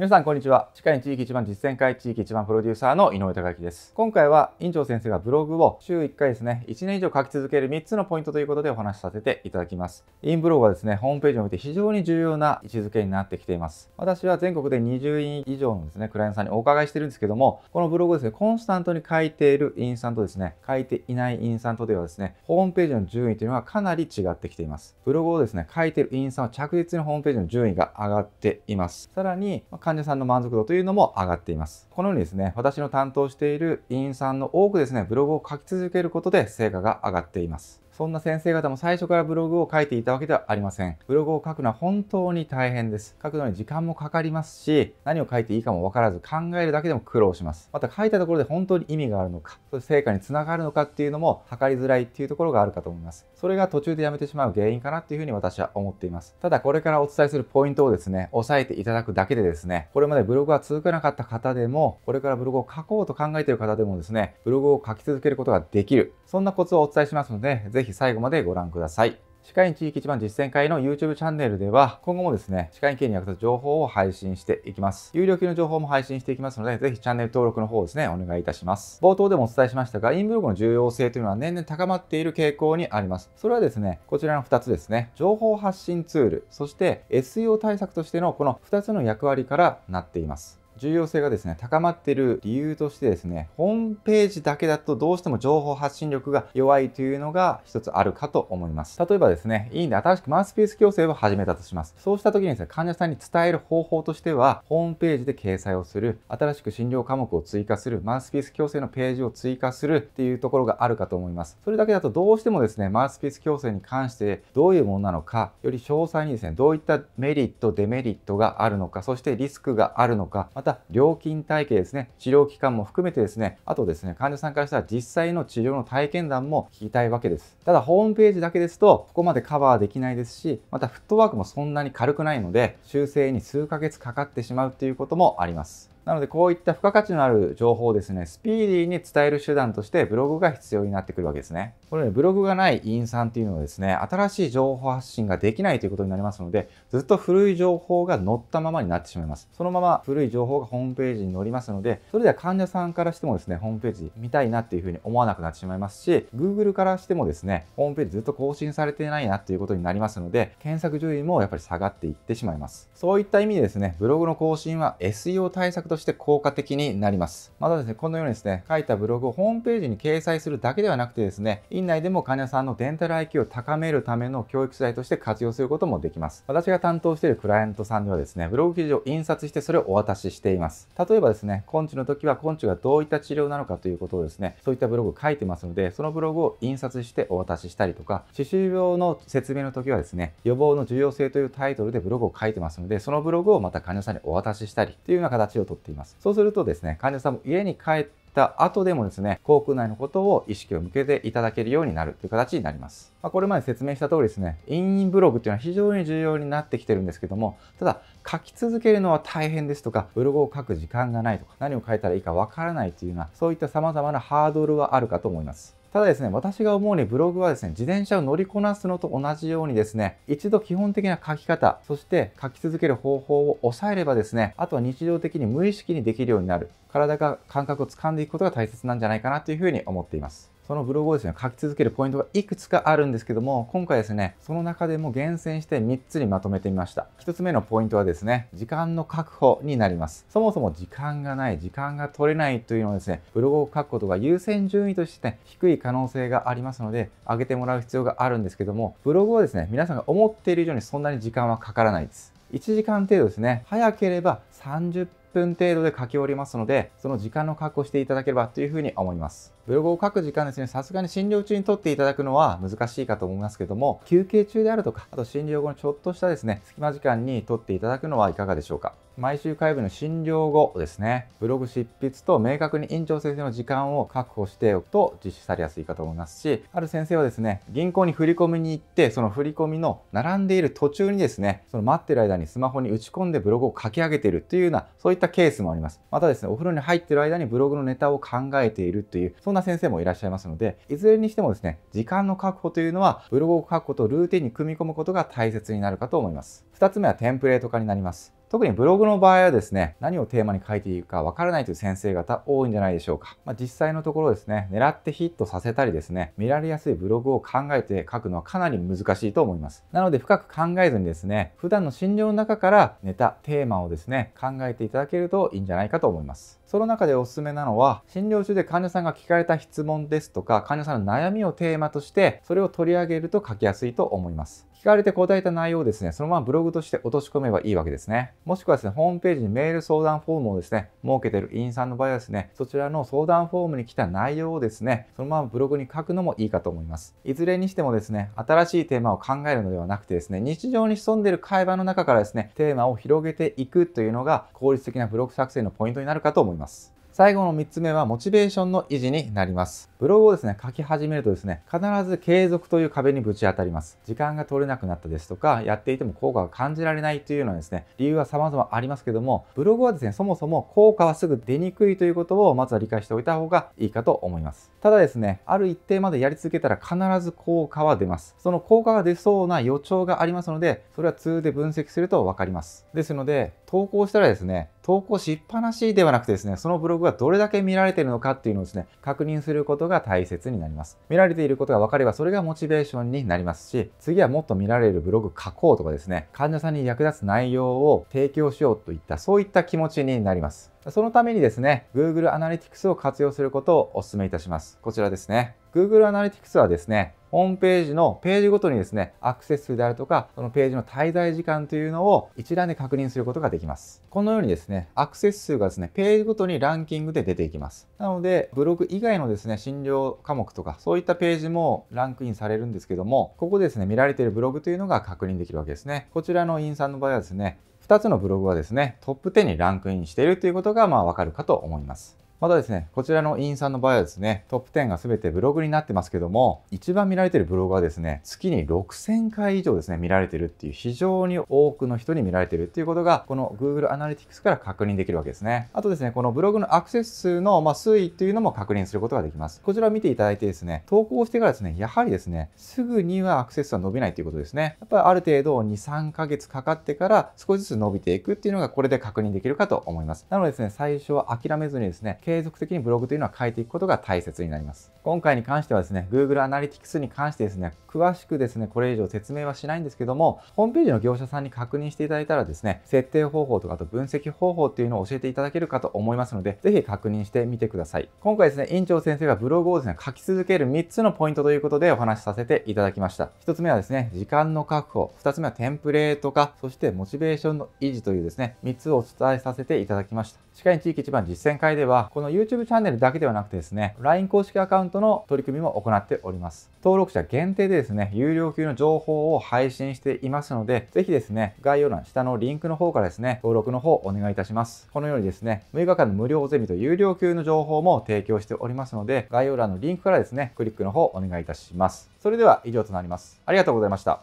皆さんこんにちは歯科医地域一番実践会地域一番プロデューサーの井上隆之です今回は院長先生がブログを週1回ですね1年以上書き続ける3つのポイントということでお話しさせていただきますインブログはですねホームページを見て非常に重要な位置づけになってきています私は全国で20人以上のですねクライアントさんにお伺いしてるんですけどもこのブログをですねコンスタントに書いているスさんとですね書いていないスさんとではですねホームページの順位というのはかなり違ってきていますブログをですね書いている院さんは着実にホームページの順位が上がっていますさらに、まあ患者さんの満足度というのも上がっています。このようにですね、私の担当している委員さんの多くですね、ブログを書き続けることで成果が上がっています。そんな先生方も最初からブログを書いていたわけではありません。ブログを書くのは本当に大変です。書くのに時間もかかりますし、何を書いていいかもわからず考えるだけでも苦労します。また書いたところで本当に意味があるのか、そして成果につながるのかっていうのも測りづらいっていうところがあるかと思います。それが途中でやめてしまう原因かなっていうふうに私は思っています。ただこれからお伝えするポイントをですね、押さえていただくだけでですね、これまでブログが続かなかった方でも、これからブログを書こうと考えている方でもですね、ブログを書き続けることができる。そんなコツをお伝えしますので、ぜひひ最後までご覧ください。歯科医院地域一番実践会の YouTube チャンネルでは、今後もですね、歯科医系に役立つ情報を配信していきます。有料級の情報も配信していきますので、ぜひチャンネル登録の方をですね、お願いいたします。冒頭でもお伝えしましたが、インブログの重要性というのは年々高まっている傾向にあります。それはですね、こちらの2つですね、情報発信ツール、そして SEO 対策としてのこの2つの役割からなっています。重要性がですね、高まっている理由としてですね、ホームページだけだとどうしても情報発信力が弱いというのが一つあるかと思います。例えばですね、いんで新しくマウスピース矯正を始めたとします。そうした時にですね、患者さんに伝える方法としては、ホームページで掲載をする、新しく診療科目を追加する、マウスピース矯正のページを追加するっていうところがあるかと思います。それだけだとどうしてもですね、マウスピース矯正に関してどういうものなのか、より詳細にですね、どういったメリット、デメリットがあるのか、そしてリスクがあるのか、またた料金体系ですね、治療期間も含めてですね、あとですね、患者さんからしたら実際の治療の体験談も聞きたいわけです。ただ、ホームページだけですと、ここまでカバーできないですし、またフットワークもそんなに軽くないので、修正に数ヶ月かかってしまうっていうこともあります。なのでこういった付加価値のある情報をですね、スピーディーに伝える手段としてブログが必要になってくるわけですね。このようにブログがない委員さんっていうのはですね、新しい情報発信ができないということになりますので、ずっと古い情報が載ったままになってしまいます。そのまま古い情報がホームページに載りますので、それでは患者さんからしてもですね、ホームページ見たいなっていうふうに思わなくなってしまいますし、Google からしてもですね、ホームページずっと更新されてないなっていうことになりますので、検索順位もやっぱり下がっていってしまいます。そういった意味でですね、ブログの更新は SEO 対策として効果的になります。またですね、このようにですね、書いたブログをホームページに掲載するだけではなくてですね、院内でも患者さんのデンタル IQ を高めるための教育材として活用することもできます。私が担当しているクライアントさんにはですね、ブログ記事を印刷してそれをお渡ししています。例えばですね、根治の時は根治がどういった治療なのかということをですね、そういったブログを書いてますので、そのブログを印刷してお渡ししたりとか、歯周病の説明の時はですね、予防の重要性というタイトルでブログを書いてますので、そのブログをまた患者さんにお渡ししたりというような形をとっっています。そうするとですね、患者さんも家に帰った後でもですね、口腔内のことを意識を向けていただけるようになるという形になります。まあ、これまで説明した通りですね、陰ブログっていうのは非常に重要になってきてるんですけども、ただ書き続けるのは大変ですとか、ブログを書く時間がないとか、何を書いたらいいかわからないというような、そういった様々なハードルはあるかと思います。ただですね、私が思うにブログはですね、自転車を乗りこなすのと同じようにですね、一度基本的な書き方、そして書き続ける方法を抑えればですね、あとは日常的に無意識にできるようになる、体が感覚をつかんでいくことが大切なんじゃないかなというふうに思っています。そのブログをですね、書き続けるポイントがいくつかあるんですけども、今回ですね、その中でも厳選して3つにまとめてみました。1つ目のポイントはですね、時間の確保になります。そもそも時間がない、時間が取れないというのはですね、ブログを書くことが優先順位として、ね、低い可能性がありますので、上げてもらう必要があるんですけども、ブログはですね、皆さんが思っている以上にそんなに時間はかからないです。1時間程度ですね早ければ30 10分程度で書き終わりますので、その時間の確保していただければというふうに思います。ブログを書く時間ですね、さすがに診療中に取っていただくのは難しいかと思いますけども、休憩中であるとか、あと診療後のちょっとしたですね、隙間時間に取っていただくのはいかがでしょうか。毎週火曜日の診療後ですね、ブログ執筆と明確に院長先生の時間を確保しておくと実施されやすいかと思いますし、ある先生はですね、銀行に振り込みに行って、その振り込みの並んでいる途中にですね、その待ってる間にスマホに打ち込んでブログを書き上げているというような、そういったケースもあります。またですね、お風呂に入ってる間にブログのネタを考えているという、そんな先生もいらっしゃいますので、いずれにしてもですね、時間の確保というのは、ブログを書くことをルーティンに組み込むことが大切になるかと思います。2つ目はテンプレート化になります。特にブログの場合はですね、何をテーマに書いていくかわからないという先生方多いんじゃないでしょうか。まあ、実際のところですね、狙ってヒットさせたりですね、見られやすいブログを考えて書くのはかなり難しいと思います。なので深く考えずにですね、普段の診療の中からネタ、テーマをですね、考えていただけるといいんじゃないかと思います。その中でおすすめなのは、診療中で患者さんが聞かれた質問ですとか、患者さんの悩みをテーマとして、それを取り上げると書きやすいと思います。聞かれて答えた内容をですね、そのままブログとして落とし込めばいいわけですね。もしくはですね、ホームページにメール相談フォームをですね、設けてる委員さんの場合はですね、そちらの相談フォームに来た内容をですね、そのままブログに書くのもいいかと思います。いずれにしてもですね、新しいテーマを考えるのではなくてですね、日常に潜んでいる会話の中からですね、テーマを広げていくというのが効率的なブログ作成のポイントになるかと思います。最後の3つ目はモチベーションの維持になります。ブログをですね、書き始めるとですね、必ず継続という壁にぶち当たります。時間が取れなくなったですとか、やっていても効果が感じられないというのはですね、理由は様々ありますけども、ブログはですね、そもそも効果はすぐ出にくいということをまずは理解しておいた方がいいかと思います。ただですね、ある一定までやり続けたら必ず効果は出ます。その効果が出そうな予兆がありますので、それは通で分析すると分かります。ですので、投稿したらですね、投稿しっぱなしではなくてですね、そのブログがどれだけ見られているのかっていうのをですね、確認することが大切になります。見られていることが分かれば、それがモチベーションになりますし、次はもっと見られるブログ書こうとかですね、患者さんに役立つ内容を提供しようといった、そういった気持ちになります。そのためにですね、Google Analytics を活用することをお勧めいたします。こちらですね。Google Analytics はですね、ホームページのページごとにですね、アクセス数であるとか、そのページの滞在時間というのを一覧で確認することができます。このようにですね、アクセス数がですね、ページごとにランキングで出ていきます。なので、ブログ以外のですね、診療科目とか、そういったページもランクインされるんですけども、ここですね、見られているブログというのが確認できるわけですね。こちらのインさんの場合はですね、2つのブログはですね、トップ10にランクインしているということが、まあ、わかるかと思います。またですね、こちらの委員さんの場合はですね、トップ10が全てブログになってますけども、一番見られてるブログはですね、月に6000回以上ですね、見られてるっていう、非常に多くの人に見られてるっていうことが、この Google Analytics から確認できるわけですね。あとですね、このブログのアクセス数の、ま推移っていうのも確認することができます。こちらを見ていただいてですね、投稿してからですね、やはりですね、すぐにはアクセス数は伸びないっていうことですね。やっぱりある程度2、3ヶ月かかってから少しずつ伸びていくっていうのがこれで確認できるかと思います。なのでですね、最初は諦めずにですね、継続的にブログというのは変えていくことが大切になります。今回に関してはですね、Google Analytics に関してですね、詳しくですね、これ以上説明はしないんですけども、ホームページの業者さんに確認していただいたらですね、設定方法とかあと分析方法っていうのを教えていただけるかと思いますので、ぜひ確認してみてください。今回ですね、院長先生がブログをですね、書き続ける3つのポイントということでお話しさせていただきました。1つ目はですね、時間の確保、2つ目はテンプレート化、そしてモチベーションの維持というですね、3つをお伝えさせていただきました。歯科地域一番実践会では、この YouTube チャンネルだけではなくてですね、LINE 公式アカウントの取り組みも行っております。登録者限定でですね、有料級の情報を配信していますので、ぜひですね、概要欄下のリンクの方からですね、登録の方をお願いいたします。このようにですね、6日間の無料ゼミと有料級の情報も提供しておりますので、概要欄のリンクからですね、クリックの方をお願いいたします。それでは以上となります。ありがとうございました。